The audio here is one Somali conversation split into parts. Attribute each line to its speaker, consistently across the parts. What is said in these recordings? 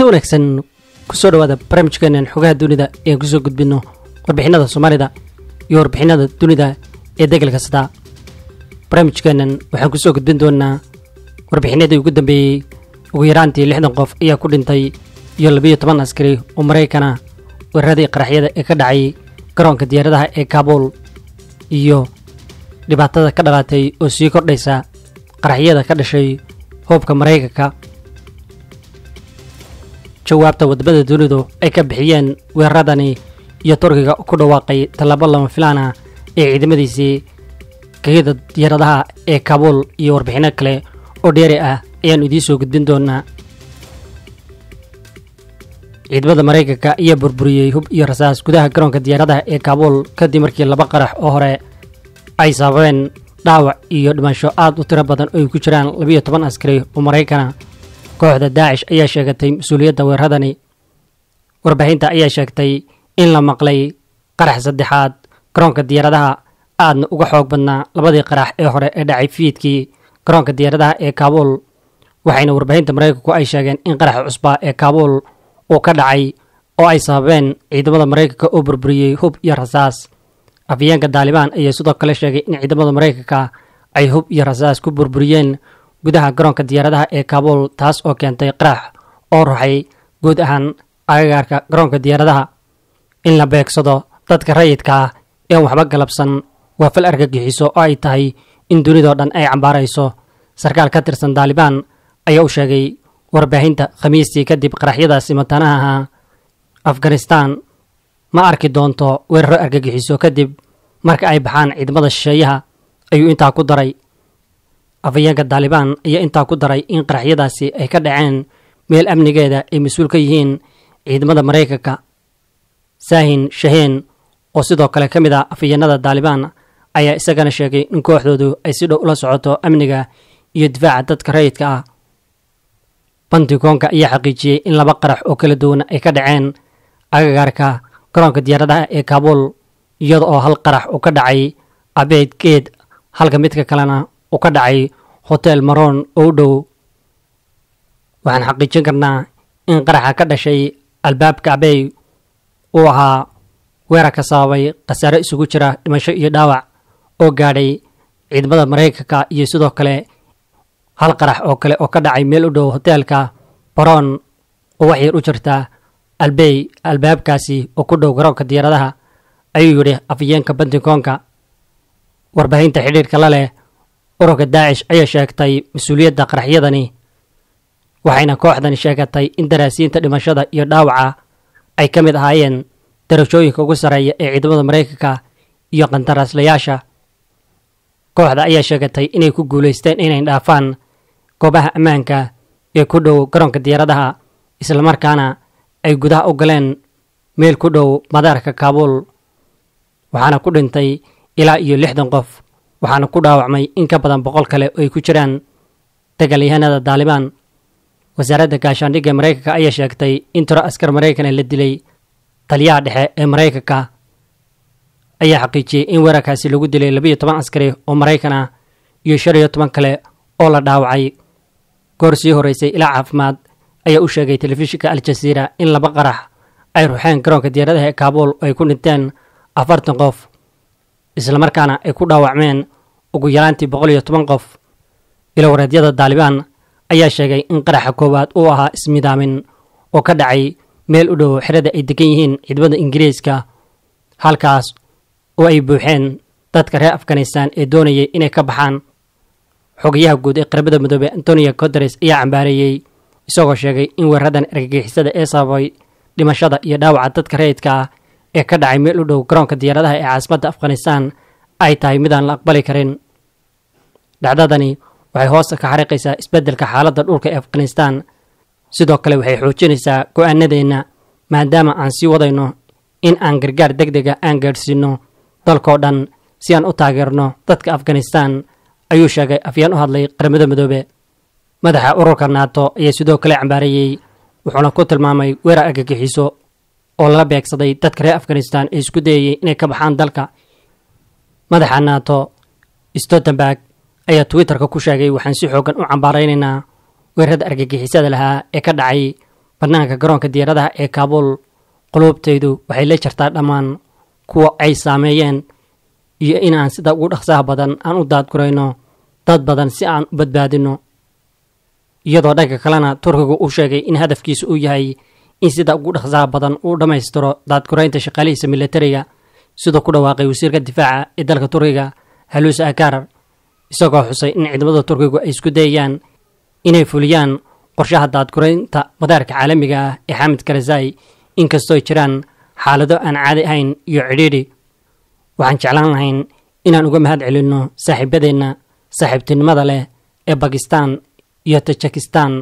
Speaker 1: guda wanaagsan kusoo dhawaada barnaamijkeenan xogaha dunida ee kusoo gudbino warbixinada soomaalida iyo warbixinada dunida ee degel kasta barnaamijkeenan waxaan kusoo gudbin doonaa warbixinadii ugu dambeeyey ugu yaraantii lixdan qof ayaa ku dhintay iyo labiyo toban askari oo maraykana weeraradii qaraxyada ee ka dhacay garoonka diyaaradaha ee kaabuul iyo dhibaatada ka dhalaatay oo sii kordhaysa qaraxyada ka dhashay hoobka maraykanka jawaabta wadamada dunidu ay ka bixiyeen weeraradani iyo turkiga ku dhawaaqay tallaabo lama filaana ah ee ciidamadiisii kayada diyaaradaha ee kaabuul iyo warbixinno kale oo dheeri ah ayaan idiin soo gudbin doonaa ciidamada maraykanka ayaa burburiyey hub iyo rasaas gudaha garoonka diyaaradaha ee kaabuul kadib markii laba qarax oo hore ay sababeen dhaawac iyo dhimasho aad u tiro badan oo ku jiraan labiyo toban askari oo maraykana kooxda daacish ayaa sheegatay mas-uuliyadda weerradani warbaahinta ayaa sheegtay in la maqlay qarax saddexaad garoonka diyaaradaha aadna uga xoog badnaa labadii qarax ee hore ee dhacay fiidkii garoonka diyaaradaha ee kaabuul waxayna warbaahinta maraykanku ay sheegeen in qaraxa cusbaa ee kaabuul uu ka dhacay oo ay sababeen ciidamada maraykanka oo burburiyey hub iyo rasaas afyeenka daalibaan ayaa sidoo kale sheegay in ciidamada maraykanka ay hub iyo rasaas ku burburiyeen gudaha garoonka diyaaradaha ee kaabuul taas oo keentay qaraax oo ruxay guud ahaan agagaarka garoonka diyaaradaha in la beegsado dadka rayidka ah ee waxba galabsan waa fal argagixiso oo ay tahay in dunidoo dhan ay cambaarayso sarkaal ka tirsan daalibaan ayaa u sheegay warbaahinta khamiistii kadib qaraxyadaasi matanaha afghanistan ma arki doonto weeraro argagixiso kadib marka ay baxaan ciidamada shisheeyaha ayuu intaa ku daray afhayeenka daalibaan ayaa intaa ku daray in qaraxyadaasi ay ka dhaceen meel amnigeeda ay mas-uul ka yihiin ciidamada maraykanka saahin shaheen oo sidoo kale ka mid ah afayeenada daalibaan ayaa isagana sheegay in kooxdoodu ay si dhow ula socoto amniga iyo difaaca dadka rayidka ah bantigoonka ayaa xaqiijiyey in laba qarax oo kala duwan ay ka dhaceen agagaarka garoonka diyaaradaha ee kaabuul iyada oo hal qarax uu ka dhacay abeed geed halka midka kalena u ka dhacay hotel maroon oo u dhow waxaan xaqiijin karnaa in qaraxa ka dhashay albaab kacbey uu ahaa weerarka sababay khasaare isugu jira dhimasho iyo dhaawac oo gaadhay ciidamada maraykanka iyo sidoo kale hal qarax oo kale oo ka dhacay meel u dhow hoteelka baroon oo waxyar u jirta albey albaabkaasi oo ku dhow garoonka diyaaradaha ayuu yidhi afayeenka bantigoonka warbaahinta xidhiirka la leh ururka daacish ayaa sheegtay mas-uuliyadda qaraxyadani waxayna kooxdani sheegatay in daraasiinta dhimashada iyo dhaawaca ay ka mid ahaayeen darashooyinka ugu sarreeya ee ciidamada maraykanka iyo qandaraaslayaasha kooxda ayaa sheegatay inay ku guulaysteen inay dhaafaan goobaha ammaanka ee ku dhow garoonka diyaaradaha islamarkaana ay gudaha u galeen meel ku dhow madaarka kaabuul waxaana ku dhintay ilaa iyo lixdan qof waxaana ku dhaawacmay in ka badan boqol kale oo ay ku jiraan dagaalyahanada daalibaan wasaaradda gaashaandhigga maraykanka ayaa sheegtay in tiro askar maraykana la dilay taliyaha dhexe ee maraykanka ayaa xaqiijiyey in weerarkaasi lagu dilay labiyo toban askari oo maraykan ah iyo shan iyo toban kale oo la dhaawacay goor sii horeysay ilaa caafimaad ayaa u sheegay telefishinka al-jaziira in laba qarax ay ruxeen garoonka diyaaradaha ee kaabuul ay ku dhinteen afartan qof islamarkaana ay ku dhaawacmeen ugu yaraantii boqol iyo toban qof ilowreedyada daalibaan ayaa sheegay in qaraxa koowaad uu ahaa ismidaamin oo ka dhacay meel u dhow xerada ay degan yihiin ciidamada ingiriiska halkaas oo ay buuxeen dadka reer afghanistan ee doonayay inay ka baxaan xogayaha guud ee qaramada midoobey antonio coteres ayaa cambaareeyey isagoo sheegay in weeraradan argagixisada ee sababay dhimashada iyo dhaawaca dadka rayidka ah ee ka dhacay meel u dhow garoonka diyaaradaha ee caasimadda afghanistan ay tahay mid aan la aqbali karin dhacdadani waxay hoosta ka xariiqaysaa isbeddelka xaaladda dhulka ee afghanistan sidoo kale waxay xoojinaysaa go-aanadeenna maadaama aan sii wadayno in aan gargaar deg dega ah aan gaadhsiinno dalkoo dhan si aan u taageerno dadka afghanistan ayuu sheegay afyaan u hadlay qaramada midoobe madaxa ururka naato ayaa sidoo kale cambaareeyey wuxuuna ku tilmaamay weerar agagixiso oo lala beegsaday dadka reer afghanistan ee isku dayayay inay ka baxaan dalka madaxa naato stottenberg ayaa twitterka ku sheegay waxaan si xoogan u cambaaraynaynaa weerarada argagixisada lahaa ee ka dhacay bannaanka garoonka diyaaradaha ee kaabuul quluubtaydu waxay la jirtaa dhammaan kuwa ay saameeyeen iyo inaan sida ugu dhaqsaha badan aan u daadgurayno dad badan si aan u badbaadino iyadoo dhanka kalena turkigu uu sheegay in hadafkiisa uu yahay in sida ugu dhaqsaha badan uu dhammaystiro daadkuraynta shaqaalihiisa militariga siduu ku dhawaaqay wasiirka difaaca ee dalka turkiga haluus akarar isagoo xusay in ciidamada turkigu ay isku dayayaan inay fuliyaan qorshaha daadkuraynta madaarka caalamiga ah ee xamed karzai inkastooy jiraan xaalado aan caadi ahayn iyo cidhiidhi waxaan jeclaan lahayn inaan uga mahad celinno saaxiibadeenna saaxiibtinimada leh ee bakistan iyo tajikistan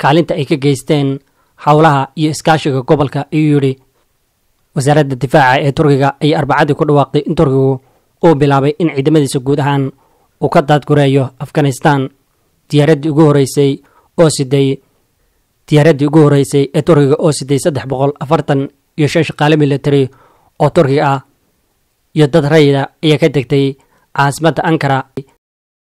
Speaker 1: kaalinta ay ka geysteen howlaha iyo iskaashiga gobolka ayuu yidhi wasaaradda difaaca ee turkiga ayay arbacadii ku dhawaaqday in turkigu uu bilaabay in ciidamadiisa guud ahaan uu ka daadgureeyo afghanistan diyaaraddii ugu horreysay oo siday diyaaraddii ugu horeysay ee turkiga oo siday saddex boqol afartan iyo shan shaqaale military oo turkiga ah iyo dad rayida ayaa ka degtay caasimadda ankara